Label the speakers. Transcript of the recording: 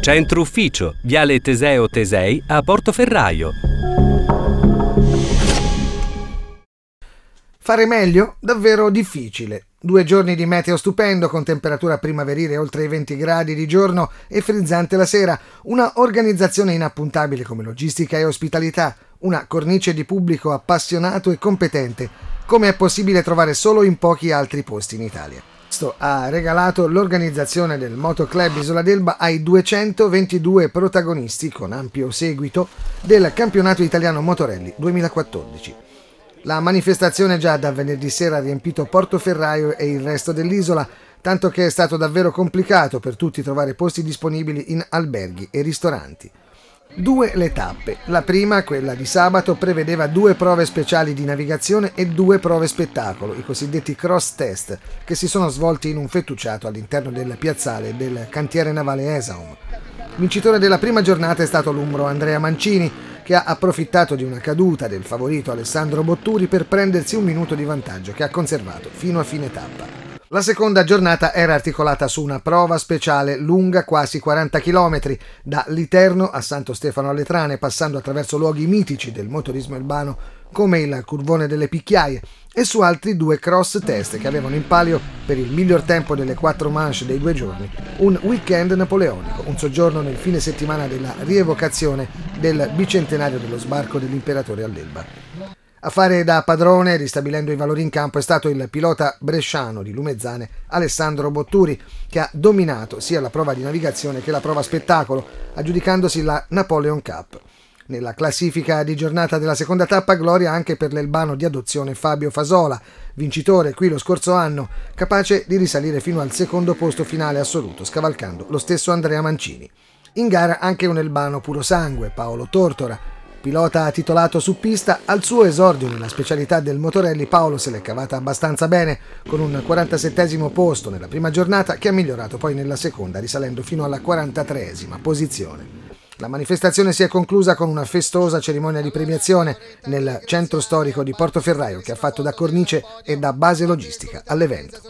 Speaker 1: Centro Ufficio, Viale Teseo Tesei a Portoferraio. Fare meglio? Davvero difficile. Due giorni di meteo stupendo con temperatura primaverile oltre i 20 gradi di giorno e frizzante la sera, una organizzazione inappuntabile come logistica e ospitalità, una cornice di pubblico appassionato e competente, come è possibile trovare solo in pochi altri posti in Italia. Sto ha regalato l'organizzazione del Motoclub Isola d'Elba ai 222 protagonisti con ampio seguito del campionato italiano Motorelli 2014. La manifestazione già da venerdì sera ha riempito Portoferraio e il resto dell'isola, tanto che è stato davvero complicato per tutti trovare posti disponibili in alberghi e ristoranti due le tappe. La prima, quella di sabato, prevedeva due prove speciali di navigazione e due prove spettacolo, i cosiddetti cross test, che si sono svolti in un fettucciato all'interno del piazzale del cantiere navale Esaum. Vincitore della prima giornata è stato l'umbro Andrea Mancini, che ha approfittato di una caduta del favorito Alessandro Botturi per prendersi un minuto di vantaggio che ha conservato fino a fine tappa. La seconda giornata era articolata su una prova speciale lunga quasi 40 km da Literno a Santo Stefano alle Trane, passando attraverso luoghi mitici del motorismo urbano come il curvone delle picchiaie e su altri due cross test che avevano in palio per il miglior tempo delle quattro manche dei due giorni un weekend napoleonico, un soggiorno nel fine settimana della rievocazione del bicentenario dello sbarco dell'imperatore all'Elba. A fare da padrone, ristabilendo i valori in campo, è stato il pilota bresciano di Lumezzane Alessandro Botturi, che ha dominato sia la prova di navigazione che la prova spettacolo, aggiudicandosi la Napoleon Cup. Nella classifica di giornata della seconda tappa, gloria anche per l'elbano di adozione Fabio Fasola, vincitore qui lo scorso anno, capace di risalire fino al secondo posto finale assoluto, scavalcando lo stesso Andrea Mancini. In gara anche un elbano puro sangue, Paolo Tortora, Pilota titolato su pista, al suo esordio nella specialità del Motorelli Paolo se l'è cavata abbastanza bene, con un 47 posto nella prima giornata che ha migliorato poi nella seconda, risalendo fino alla 43 posizione. La manifestazione si è conclusa con una festosa cerimonia di premiazione nel centro storico di Portoferraio che ha fatto da cornice e da base logistica all'evento.